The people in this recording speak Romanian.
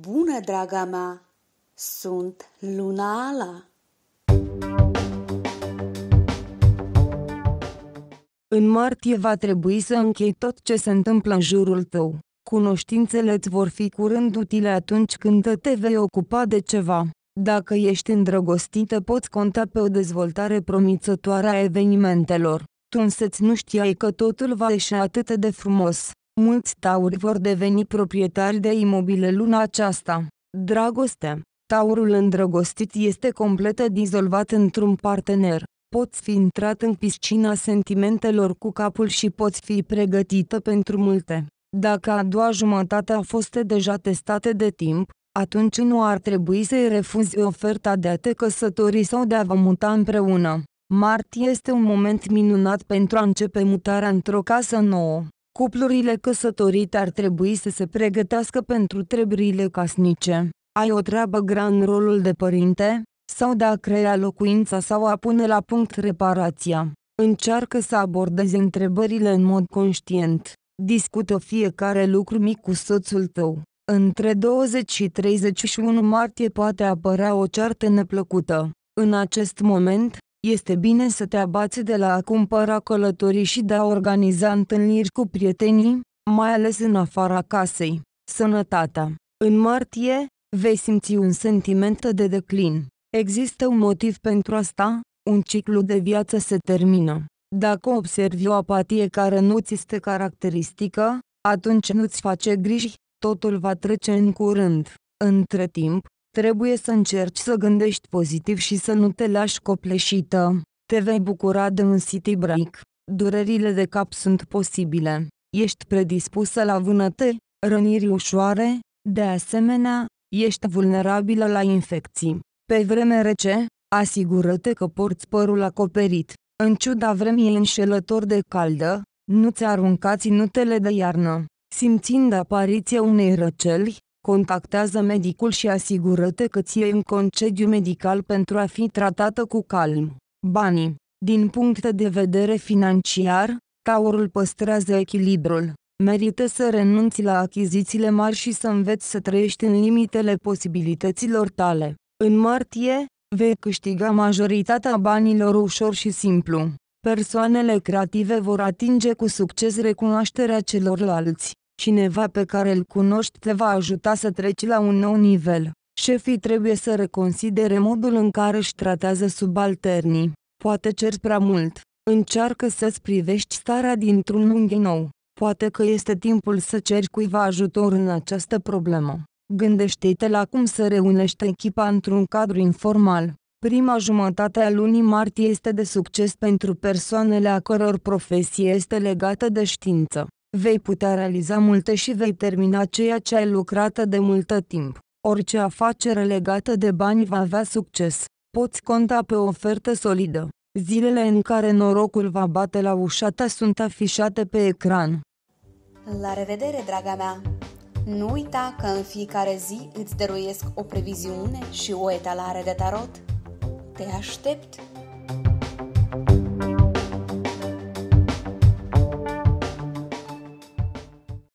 Bună, draga mea! Sunt Luna Ala! În martie va trebui să închei tot ce se întâmplă în jurul tău. Cunoștințele îți vor fi curând utile atunci când te vei ocupa de ceva. Dacă ești îndrăgostită poți conta pe o dezvoltare promițătoare a evenimentelor. Tu însăți nu știai că totul va ieși atât de frumos. Mulți tauri vor deveni proprietari de imobile luna aceasta. Dragoste Taurul îndrăgostit este complet dizolvat într-un partener. Poți fi intrat în piscina sentimentelor cu capul și poți fi pregătită pentru multe. Dacă a doua jumătate a fost deja testată de timp, atunci nu ar trebui să-i refuzi oferta de a te căsători sau de a vă muta împreună. Martie este un moment minunat pentru a începe mutarea într-o casă nouă. Cuplurile căsătorite ar trebui să se pregătească pentru treburile casnice. Ai o treabă grea în rolul de părinte? Sau de a crea locuința sau a pune la punct reparația. Încearcă să abordezi întrebările în mod conștient. Discută fiecare lucru mic cu soțul tău. Între 20 și 31 martie poate apărea o ceartă neplăcută. În acest moment, este bine să te abați de la a cumpăra călătorii și de a organiza întâlniri cu prietenii, mai ales în afara casei. Sănătatea. În martie, vei simți un sentiment de declin. Există un motiv pentru asta, un ciclu de viață se termină. Dacă observi o apatie care nu ți este caracteristică, atunci nu-ți face griji, totul va trece în curând. Între timp, Trebuie să încerci să gândești pozitiv și să nu te lași copleșită. Te vei bucura de un city break. Durerile de cap sunt posibile. Ești predispusă la vânătă, răniri ușoare, de asemenea, ești vulnerabilă la infecții. Pe vreme rece, asigură-te că porți părul acoperit. În ciuda vremii înșelător de caldă, nu-ți aruncați nutele de iarnă. Simțind apariția unei răceli, contactează medicul și asigură-te că ție în concediu medical pentru a fi tratată cu calm. Banii Din punct de vedere financiar, Taurul păstrează echilibrul. Merită să renunți la achizițiile mari și să înveți să trăiești în limitele posibilităților tale. În martie, vei câștiga majoritatea banilor ușor și simplu. Persoanele creative vor atinge cu succes recunoașterea celorlalți. Cineva pe care îl cunoști te va ajuta să treci la un nou nivel. Șefii trebuie să reconsidere modul în care își tratează subalternii. Poate ceri prea mult. Încearcă să-ți privești starea dintr-un unghi nou. Poate că este timpul să ceri cuiva ajutor în această problemă. Gândește-te la cum să reunești echipa într-un cadru informal. Prima jumătate a lunii martie este de succes pentru persoanele a căror profesie este legată de știință. Vei putea realiza multe și vei termina ceea ce ai lucrat de multă timp. Orice afacere legată de bani va avea succes. Poți conta pe o ofertă solidă. Zilele în care norocul va bate la ușa ta sunt afișate pe ecran. La revedere, draga mea! Nu uita că în fiecare zi îți dăruiesc o previziune și o etalare de tarot. Te aștept!